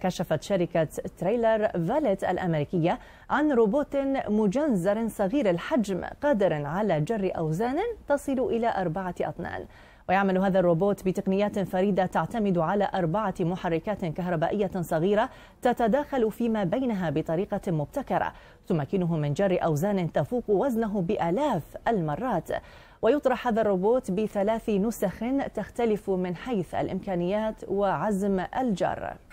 كشفت شركة تريلر فاليت الأمريكية عن روبوت مجنزر صغير الحجم قادر على جر أوزان تصل إلى أربعة أطنان ويعمل هذا الروبوت بتقنيات فريدة تعتمد على أربعة محركات كهربائية صغيرة تتداخل فيما بينها بطريقة مبتكرة تمكنه من جر أوزان تفوق وزنه بآلاف المرات ويطرح هذا الروبوت بثلاث نسخ تختلف من حيث الإمكانيات وعزم الجر